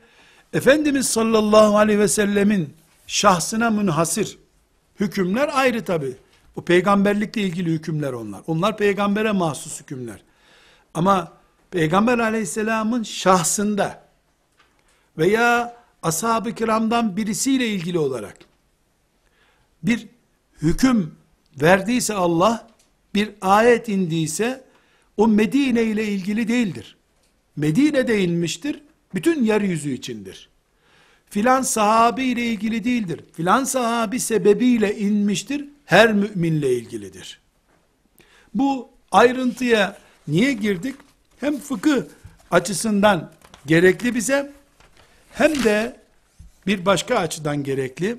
Efendimiz sallallahu aleyhi ve sellemin şahsına münhasır hükümler ayrı tabi. Bu peygamberlikle ilgili hükümler onlar. Onlar peygambere mahsus hükümler. Ama Peygamber aleyhisselamın şahsında veya ashab-ı kiramdan birisiyle ilgili olarak bir hüküm verdiyse Allah, bir ayet indiyse o Medine ile ilgili değildir. Medine de inmiştir, bütün yeryüzü içindir. Filan sahabi ile ilgili değildir. Filan sahabi sebebiyle inmiştir, her müminle ilgilidir. Bu ayrıntıya niye girdik? hem fıkıh açısından gerekli bize hem de bir başka açıdan gerekli.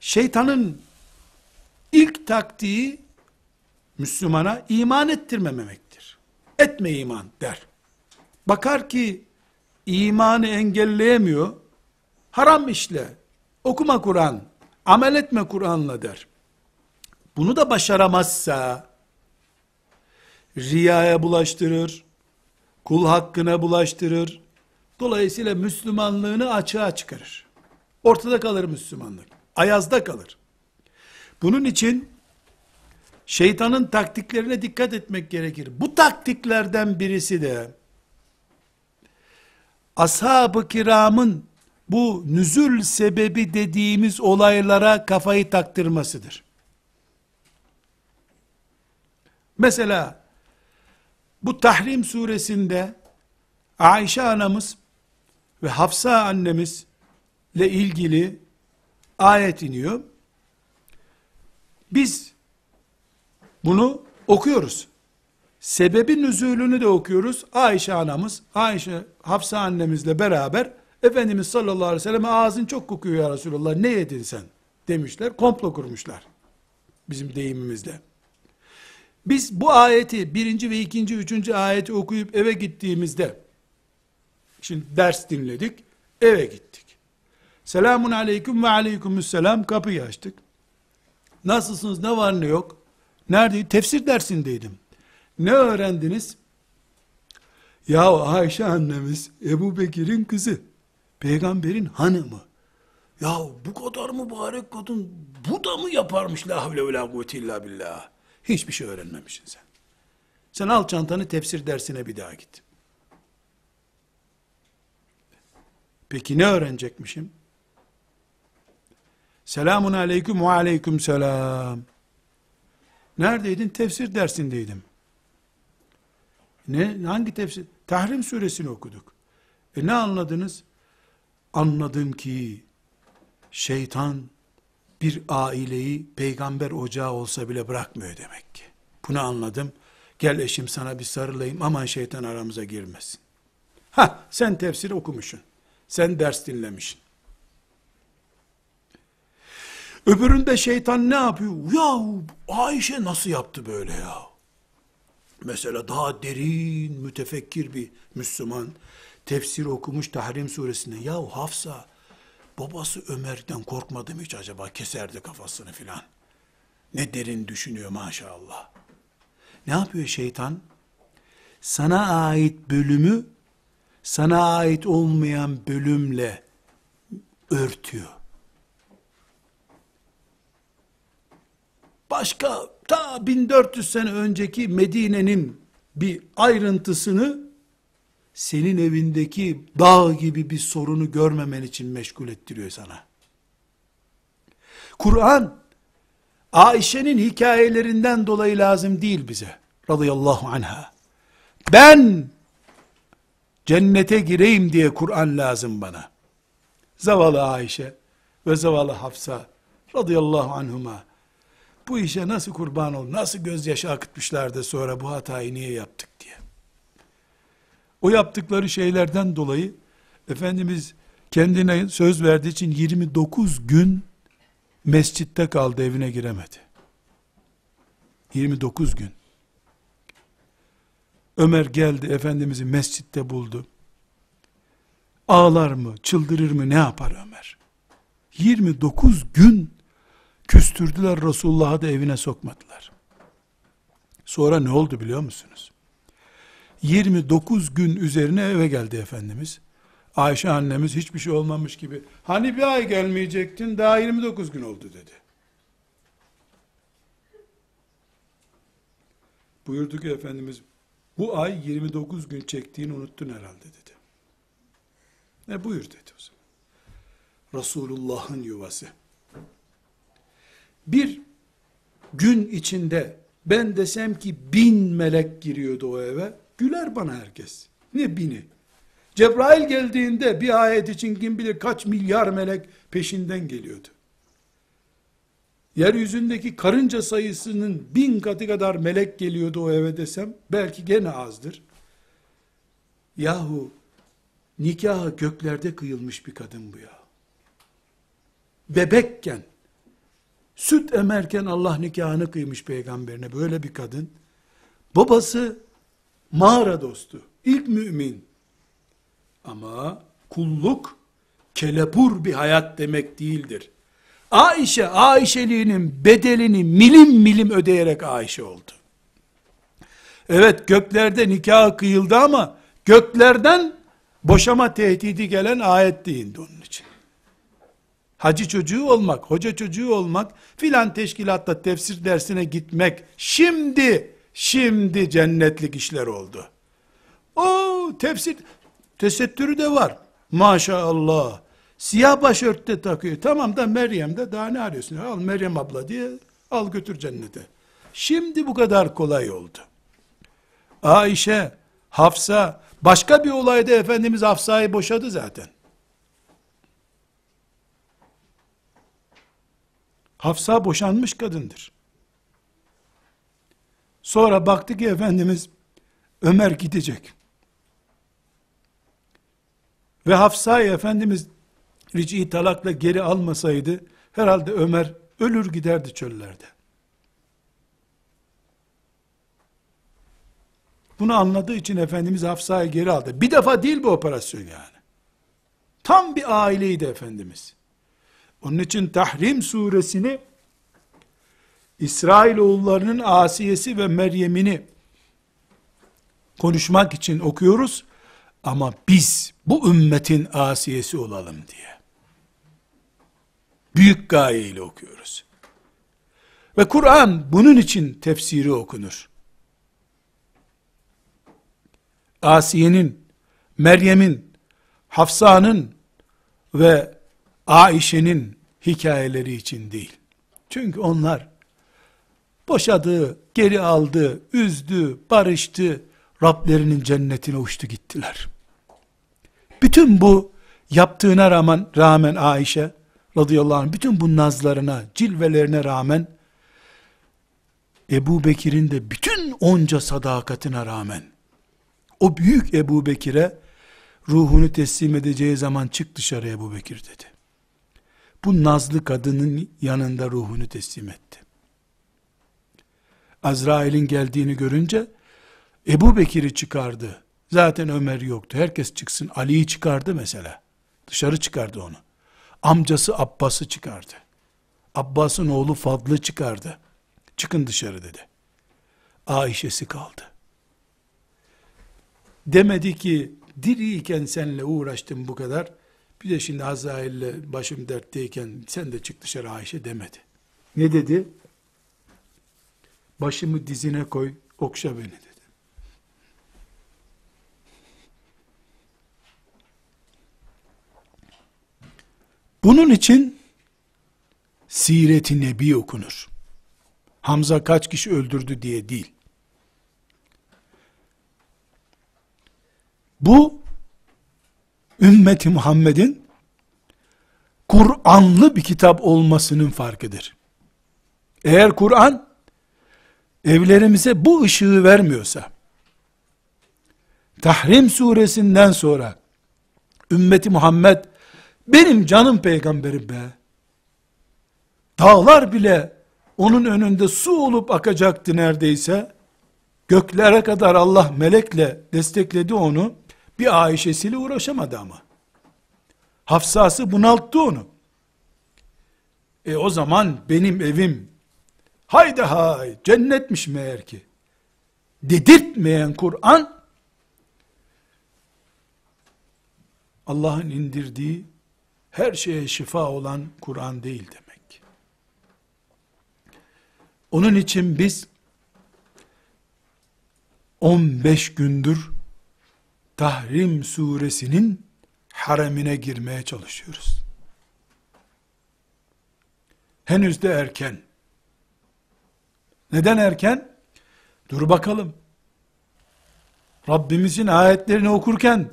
Şeytanın ilk taktiği Müslümana iman ettirmememektir. Etme iman der. Bakar ki imanı engelleyemiyor. Haram işle. Okuma Kur'an. Amel etme Kur'an'la der. Bunu da başaramazsa riyaya bulaştırır kul hakkına bulaştırır. Dolayısıyla Müslümanlığını açığa çıkarır. Ortada kalır Müslümanlık. Ayazda kalır. Bunun için şeytanın taktiklerine dikkat etmek gerekir. Bu taktiklerden birisi de ashab-ı kiramın bu nüzül sebebi dediğimiz olaylara kafayı taktırmasıdır. Mesela bu Tahrim suresinde Ayşe anamız ve Hafsa annemiz ile ilgili ayet iniyor. Biz bunu okuyoruz. Sebebi nüzulünü de okuyoruz. Ayşe anamız, Ayşe Hafsa annemizle beraber Efendimiz sallallahu aleyhi ve sellem ağzın çok kokuyor ya Resulallah ne yedin sen demişler. Komplo kurmuşlar. Bizim deyimimizle. Biz bu ayeti birinci ve ikinci, üçüncü ayeti okuyup eve gittiğimizde, şimdi ders dinledik, eve gittik. Selamun aleyküm ve aleykümüsselam kapıyı açtık. Nasılsınız, ne var ne yok? Nerede? Tefsir dersindeydim. Ne öğrendiniz? Ya Ayşe annemiz Ebu Bekir'in kızı. Peygamberin hanımı. Ya bu kadar mübarek kadın bu da mı yaparmış la havle ve la kuvvete illa billah. Hiçbir şey öğrenmemişsin sen. Sen al çantanı tefsir dersine bir daha git. Peki ne öğrenecekmişim? Selamun aleyküm ve aleyküm selam. Neredeydin? Tefsir dersindeydim. Ne? Hangi tefsir? Tahrim suresini okuduk. E ne anladınız? Anladım ki şeytan bir aileyi peygamber ocağı olsa bile bırakmıyor demek ki. Bunu anladım. Gel eşim sana bir sarılayım aman şeytan aramıza girmesin. Ha sen tefsir okumuşsun. Sen ders dinlemişsin. Öbüründe şeytan ne yapıyor? Ya Ayşe nasıl yaptı böyle ya? Mesela daha derin, mütefekkir bir Müslüman tefsir okumuş Tahrim suresinde. Ya Hafsa babası Ömer'den korkmadı mı hiç acaba keserdi kafasını filan. Ne derin düşünüyor maşallah. Ne yapıyor şeytan? Sana ait bölümü sana ait olmayan bölümle örtüyor. Başka ta 1400 sene önceki Medine'nin bir ayrıntısını senin evindeki dağ gibi bir sorunu görmemen için meşgul ettiriyor sana. Kur'an, Ayşe'nin hikayelerinden dolayı lazım değil bize. Radıyallahu anha. Ben cennete gireyim diye Kur'an lazım bana. Zavallı Ayşe ve zavallı Hafsa radıyallahu anhuma bu işe nasıl kurban ol, nasıl gözyaşı akıtmışlardı sonra bu hatayı niye yaptık? O yaptıkları şeylerden dolayı Efendimiz kendine söz verdiği için 29 gün mescitte kaldı evine giremedi. 29 gün. Ömer geldi Efendimiz'i mescitte buldu. Ağlar mı, çıldırır mı, ne yapar Ömer? 29 gün küstürdüler Resulullah'ı da evine sokmadılar. Sonra ne oldu biliyor musunuz? 29 gün üzerine eve geldi Efendimiz. Ayşe annemiz hiçbir şey olmamış gibi. Hani bir ay gelmeyecektin daha 29 gün oldu dedi. Buyurdu ki Efendimiz bu ay 29 gün çektiğini unuttun herhalde dedi. Ne buyur dedi o zaman. Resulullah'ın yuvası. Bir gün içinde ben desem ki bin melek giriyordu o eve. Güler bana herkes. Ne bini? Cebrail geldiğinde bir ayet için kim bilir kaç milyar melek peşinden geliyordu. Yeryüzündeki karınca sayısının bin katı kadar melek geliyordu o eve desem, belki gene azdır. Yahu, nikahı göklerde kıyılmış bir kadın bu ya. Bebekken, süt emerken Allah nikahını kıymış peygamberine böyle bir kadın. Babası mağara dostu, ilk mümin. Ama kulluk kelepur bir hayat demek değildir. Ayşe, Ayşeliğinin bedelini milim milim ödeyerek Ayşe oldu. Evet göklerde nikah kıyıldı ama göklerden boşama tehdidi gelen ayet değildi onun için. Hacı çocuğu olmak, hoca çocuğu olmak, filan teşkilatta tefsir dersine gitmek, şimdi Şimdi cennetlik işler oldu. O tefsir tesettürü de var. Maşallah. Siyah başörtü de takıyor. Tamam da Meryem de daha ne arıyorsun? Al Meryem abla diye al götür cennete. Şimdi bu kadar kolay oldu. Ayşe, Hafsa, başka bir olayda Efendimiz Hafsa'yı boşadı zaten. Hafsa boşanmış kadındır. Sonra baktı ki Efendimiz Ömer gidecek. Ve Hafsa'yı Efendimiz rici talakla geri almasaydı herhalde Ömer ölür giderdi çöllerde. Bunu anladığı için Efendimiz Hafsa'yı geri aldı. Bir defa değil bu operasyon yani. Tam bir aileydi Efendimiz. Onun için Tahrim suresini İsrail oğullarının Asiye'si ve Meryem'ini konuşmak için okuyoruz. Ama biz bu ümmetin Asiye'si olalım diye. Büyük gayeyle okuyoruz. Ve Kur'an bunun için tefsiri okunur. Asiye'nin, Meryem'in, Hafsa'nın ve Aişe'nin hikayeleri için değil. Çünkü onlar Boşadı, geri aldı, üzdü, barıştı. Rablerinin cennetine uçtu gittiler. Bütün bu yaptığına rağmen, rağmen Ayşe radıyallahu anh, bütün bu nazlarına, cilvelerine rağmen Ebu Bekir'in de bütün onca sadakatine rağmen o büyük Ebu Bekir'e ruhunu teslim edeceği zaman çık dışarı Ebu Bekir dedi. Bu nazlı kadının yanında ruhunu teslim etti. Azrail'in geldiğini görünce Ebu Bekir'i çıkardı. Zaten Ömer yoktu. Herkes çıksın. Ali'yi çıkardı mesela. Dışarı çıkardı onu. Amcası Abbas'ı çıkardı. Abbas'ın oğlu Fadlı çıkardı. Çıkın dışarı dedi. Ayşe'si kaldı. Demedi ki diriyken senle uğraştım bu kadar. Bir de şimdi Azrail'le başım dertteyken sen de çık dışarı Ayşe demedi. Ne dedi? Başımı dizine koy, okşa beni dedi. Bunun için Siret-i Nebi okunur. Hamza kaç kişi öldürdü diye değil. Bu ümmeti Muhammed'in Kur'anlı bir kitap olmasının farkıdır. Eğer Kur'an evlerimize bu ışığı vermiyorsa, Tahrim suresinden sonra, ümmeti Muhammed, benim canım peygamberim be, dağlar bile onun önünde su olup akacaktı neredeyse, göklere kadar Allah melekle destekledi onu, bir Ayşe'siyle uğraşamadı ama. Hafsası bunalttı onu. E o zaman benim evim haydi hay cennetmiş meğer ki dedirtmeyen Kur'an Allah'ın indirdiği her şeye şifa olan Kur'an değil demek. Onun için biz 15 gündür Tahrim suresinin haremine girmeye çalışıyoruz. Henüz de erken. Neden erken? Dur bakalım. Rabbimizin ayetlerini okurken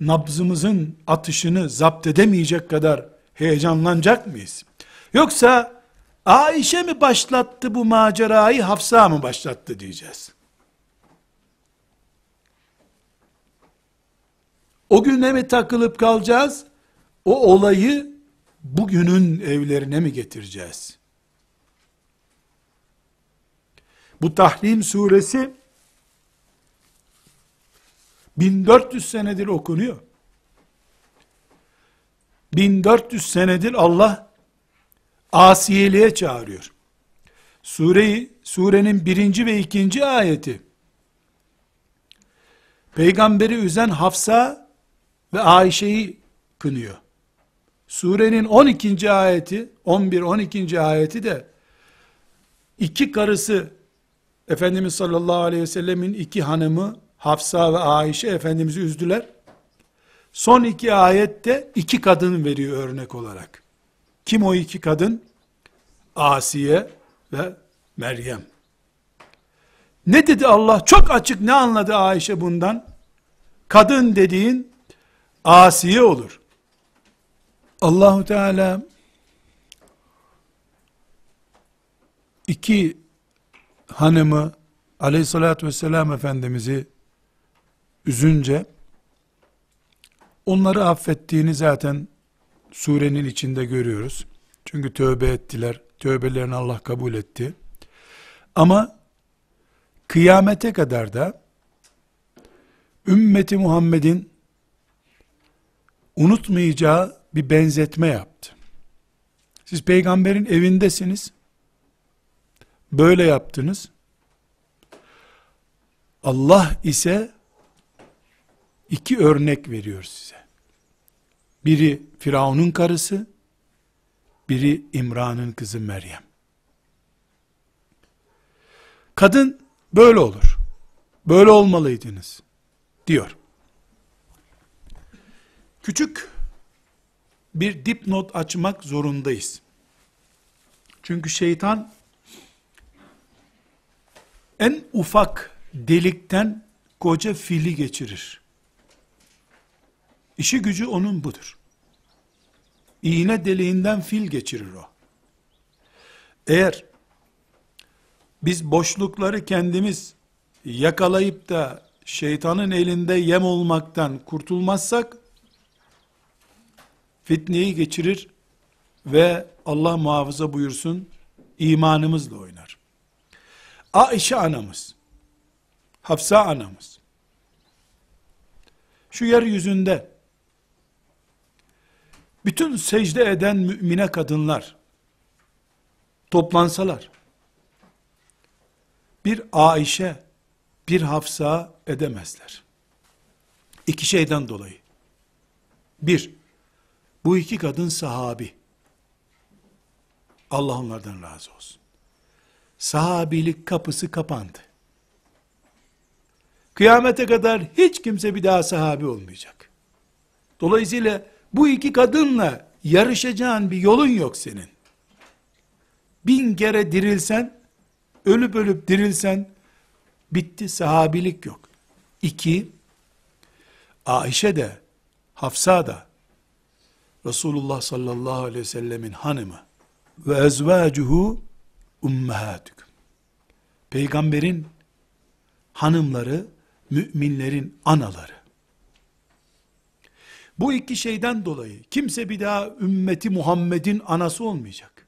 nabzımızın atışını zapt edemeyecek kadar heyecanlanacak mıyız? Yoksa Aişe mi başlattı bu macerayı Hafsa mı başlattı diyeceğiz. O güne mi takılıp kalacağız? O olayı bugünün evlerine mi getireceğiz? Bu Tahrim suresi 1400 senedir okunuyor. 1400 senedir Allah asiyeliğe çağırıyor. Sureyi, surenin birinci ve ikinci ayeti peygamberi üzen Hafsa ve Ayşe'yi kınıyor. Surenin 12. ayeti, 11-12. ayeti de iki karısı Efendimiz sallallahu aleyhi ve sellemin iki hanımı Hafsa ve Ayşe Efendimiz'i üzdüler. Son iki ayette iki kadın veriyor örnek olarak. Kim o iki kadın? Asiye ve Meryem. Ne dedi Allah? Çok açık ne anladı Ayşe bundan? Kadın dediğin asiye olur. Allahu Teala iki hanımı aleyhissalatü vesselam Efendimiz'i üzünce onları affettiğini zaten surenin içinde görüyoruz. Çünkü tövbe ettiler. Tövbelerini Allah kabul etti. Ama kıyamete kadar da ümmeti Muhammed'in unutmayacağı bir benzetme yaptı. Siz peygamberin evindesiniz böyle yaptınız. Allah ise iki örnek veriyor size. Biri Firavun'un karısı, biri İmran'ın kızı Meryem. Kadın böyle olur. Böyle olmalıydınız diyor. Küçük bir dipnot açmak zorundayız. Çünkü şeytan en ufak delikten koca fili geçirir. İşi gücü onun budur. İğne deliğinden fil geçirir o. Eğer biz boşlukları kendimiz yakalayıp da şeytanın elinde yem olmaktan kurtulmazsak fitneyi geçirir ve Allah muhafaza buyursun imanımızla oynar. Aişe anamız, Hafsa anamız, şu yeryüzünde, bütün secde eden mümine kadınlar, toplansalar, bir Aişe, bir Hafsa edemezler. İki şeyden dolayı. Bir, bu iki kadın sahabi. Allah onlardan razı olsun. Sahabilik kapısı kapandı. Kıyamete kadar hiç kimse bir daha sahabi olmayacak. Dolayısıyla bu iki kadınla yarışacağın bir yolun yok senin. Bin kere dirilsen, ölüp ölüp dirilsen, bitti sahabilik yok. İki, Ayşe de, Hafsa da, Resulullah sallallahu aleyhi ve sellemin hanımı ve ezvacuhu ummahatü. Peygamberin hanımları, müminlerin anaları. Bu iki şeyden dolayı kimse bir daha ümmeti Muhammed'in anası olmayacak.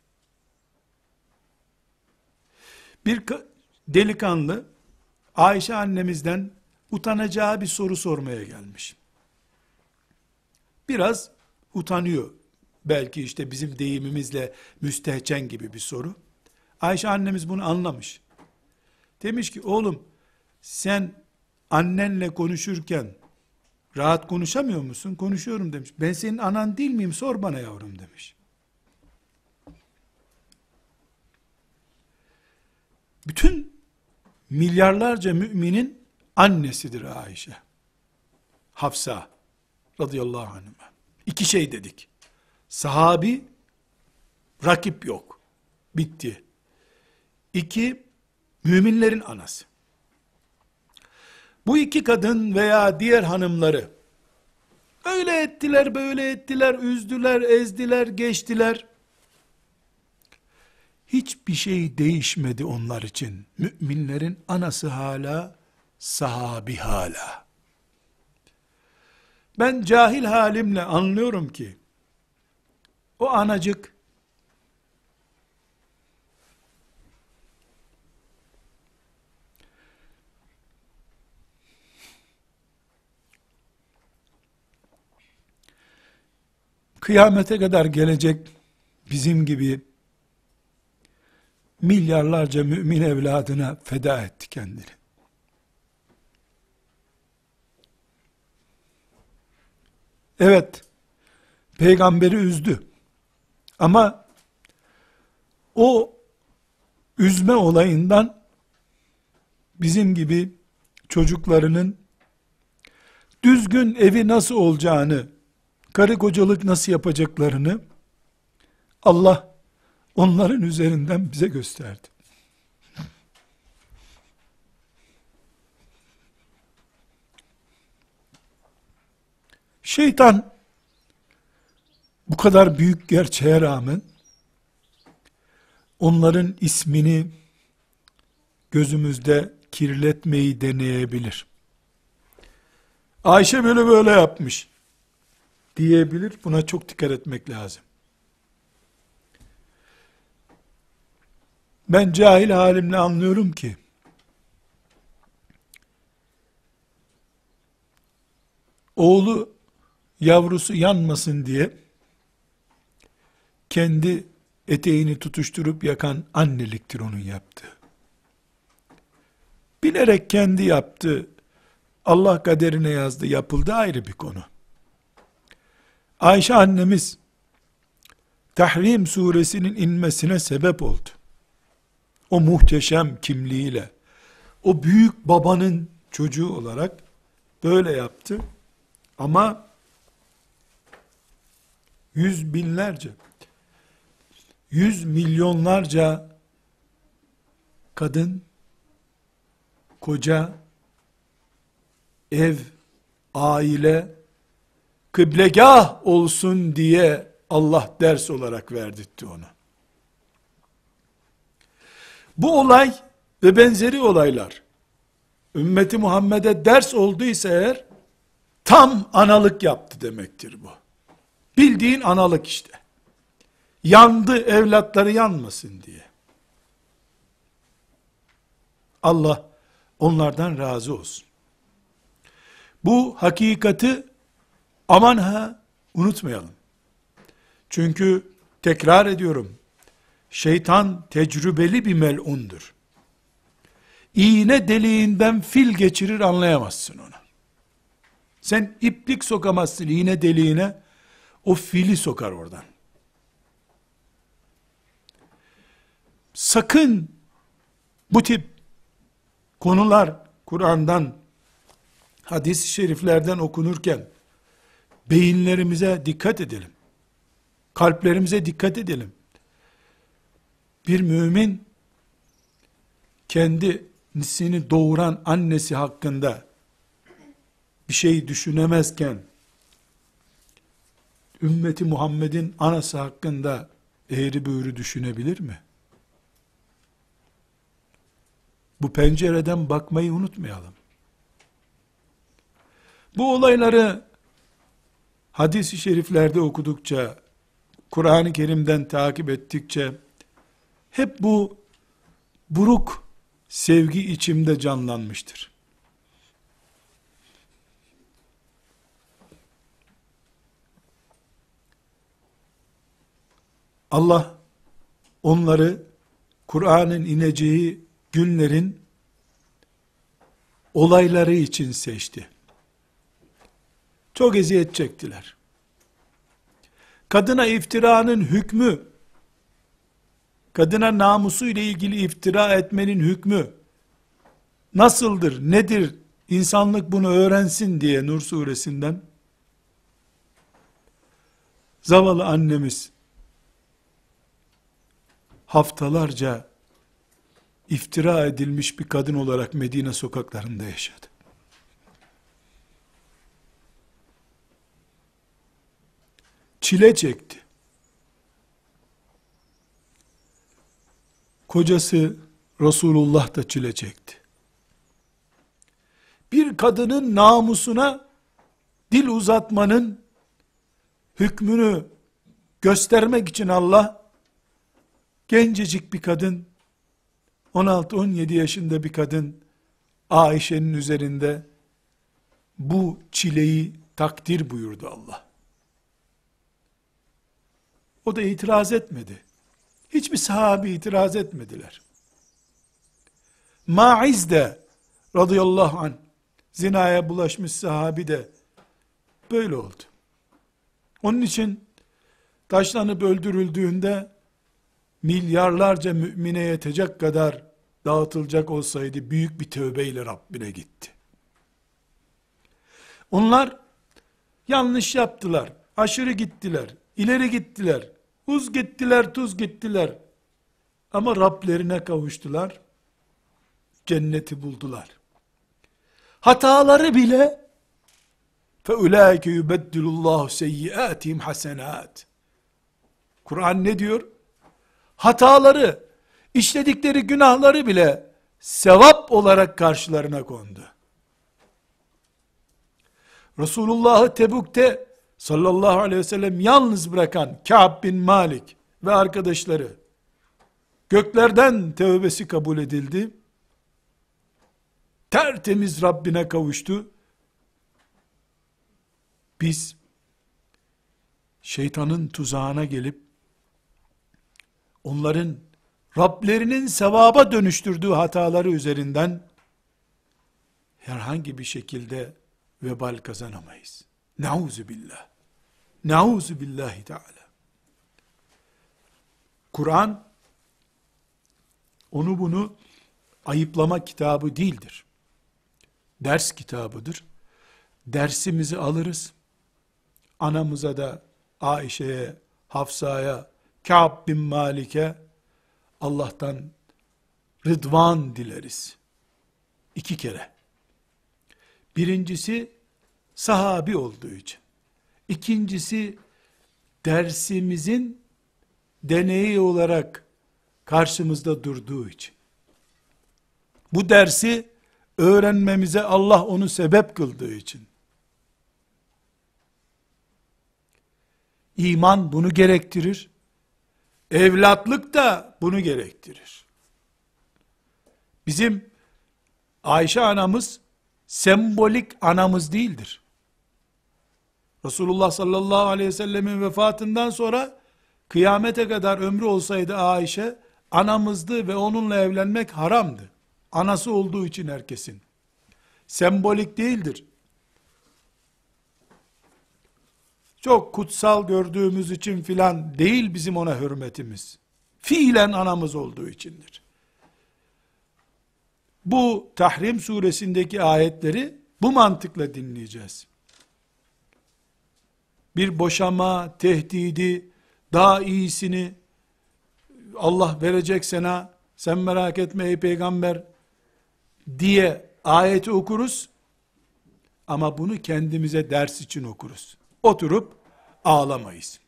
Bir delikanlı Ayşe annemizden utanacağı bir soru sormaya gelmiş. Biraz utanıyor. Belki işte bizim deyimimizle müstehcen gibi bir soru. Ayşe annemiz bunu anlamış. Demiş ki oğlum sen annenle konuşurken rahat konuşamıyor musun? Konuşuyorum demiş. Ben senin anan değil miyim? Sor bana yavrum demiş. Bütün milyarlarca müminin annesidir Ayşe. Hafsa radıyallahu anh'a. İki şey dedik. Sahabi, rakip yok. Bitti. İki, Müminlerin anası. Bu iki kadın veya diğer hanımları öyle ettiler, böyle ettiler, üzdüler, ezdiler, geçtiler. Hiçbir şey değişmedi onlar için. Müminlerin anası hala, sahabi hala. Ben cahil halimle anlıyorum ki, o anacık, kıyamete kadar gelecek bizim gibi milyarlarca mümin evladına feda etti kendini. Evet, peygamberi üzdü. Ama o üzme olayından bizim gibi çocuklarının düzgün evi nasıl olacağını karı kocalık nasıl yapacaklarını Allah onların üzerinden bize gösterdi. Şeytan bu kadar büyük gerçeğe rağmen onların ismini gözümüzde kirletmeyi deneyebilir. Ayşe böyle böyle yapmış diyebilir. Buna çok dikkat etmek lazım. Ben cahil halimle anlıyorum ki oğlu yavrusu yanmasın diye kendi eteğini tutuşturup yakan anneliktir onun yaptığı. Bilerek kendi yaptı, Allah kaderine yazdı, yapıldı ayrı bir konu. Ayşe annemiz Tahrim suresinin inmesine sebep oldu. O muhteşem kimliğiyle, o büyük babanın çocuğu olarak böyle yaptı. Ama yüz binlerce, yüz milyonlarca kadın, koca, ev, aile, kıblegah olsun diye Allah ders olarak verdirtti onu. Bu olay ve benzeri olaylar ümmeti Muhammed'e ders olduysa eğer tam analık yaptı demektir bu. Bildiğin analık işte. Yandı evlatları yanmasın diye. Allah onlardan razı olsun. Bu hakikati Aman ha unutmayalım. Çünkü tekrar ediyorum. Şeytan tecrübeli bir melundur. İğne deliğinden fil geçirir anlayamazsın onu. Sen iplik sokamazsın iğne deliğine. O fili sokar oradan. Sakın bu tip konular Kur'an'dan, hadis-i şeriflerden okunurken Beyinlerimize dikkat edelim. Kalplerimize dikkat edelim. Bir mümin kendi nisini doğuran annesi hakkında bir şey düşünemezken ümmeti Muhammed'in anası hakkında eğri büğrü düşünebilir mi? Bu pencereden bakmayı unutmayalım. Bu olayları Hadisi şeriflerde okudukça, Kur'an-ı Kerim'den takip ettikçe, hep bu buruk sevgi içimde canlanmıştır. Allah onları Kur'an'ın ineceği günlerin olayları için seçti. Çok eziyet çektiler. Kadına iftiranın hükmü, kadına namusu ile ilgili iftira etmenin hükmü, nasıldır, nedir, İnsanlık bunu öğrensin diye Nur suresinden, zavallı annemiz, haftalarca iftira edilmiş bir kadın olarak Medine sokaklarında yaşadı. çile çekti. Kocası Resulullah da çile çekti. Bir kadının namusuna dil uzatmanın hükmünü göstermek için Allah gencecik bir kadın 16-17 yaşında bir kadın Ayşe'nin üzerinde bu çileyi takdir buyurdu Allah. O da itiraz etmedi. Hiçbir sahabi itiraz etmediler. Maiz de radıyallahu an zinaya bulaşmış sahabi de böyle oldu. Onun için taşlanıp öldürüldüğünde milyarlarca mümine yetecek kadar dağıtılacak olsaydı büyük bir tövbeyle Rabbine gitti. Onlar yanlış yaptılar, aşırı gittiler, ileri gittiler. Uz gittiler, tuz gittiler. Ama Rablerine kavuştular. Cenneti buldular. Hataları bile فَاُولَٰئِكَ يُبَدِّلُ اللّٰهُ سَيِّئَاتِهِمْ حَسَنَاتِ Kur'an ne diyor? Hataları, işledikleri günahları bile sevap olarak karşılarına kondu. Resulullah'ı Tebuk'te sallallahu aleyhi ve sellem yalnız bırakan Ka'b bin Malik ve arkadaşları göklerden tevbesi kabul edildi. Tertemiz Rabbine kavuştu. Biz şeytanın tuzağına gelip onların Rablerinin sevaba dönüştürdüğü hataları üzerinden herhangi bir şekilde vebal kazanamayız. Nauzu billah. Nauzu billahi teala. Kur'an onu bunu ayıplama kitabı değildir. Ders kitabıdır. Dersimizi alırız. Anamıza da Aişe'ye, Hafsa'ya, Ka'b bin Malik'e Allah'tan rıdvan dileriz. İki kere. Birincisi sahabi olduğu için. İkincisi dersimizin deneyi olarak karşımızda durduğu için. Bu dersi öğrenmemize Allah onu sebep kıldığı için. İman bunu gerektirir. Evlatlık da bunu gerektirir. Bizim Ayşe anamız sembolik anamız değildir. Resulullah sallallahu aleyhi ve sellemin vefatından sonra kıyamete kadar ömrü olsaydı Ayşe anamızdı ve onunla evlenmek haramdı. Anası olduğu için herkesin. Sembolik değildir. Çok kutsal gördüğümüz için filan değil bizim ona hürmetimiz. Fiilen anamız olduğu içindir. Bu Tahrim suresindeki ayetleri bu mantıkla dinleyeceğiz bir boşama tehdidi, daha iyisini Allah verecek sana, sen merak etme ey peygamber diye ayeti okuruz. Ama bunu kendimize ders için okuruz. Oturup ağlamayız.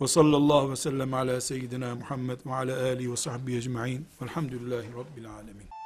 Ve sallallahu ve sellem ala seyyidina Muhammed ve ala alihi ve sahbihi ecma'in. Velhamdülillahi Rabbil alemin.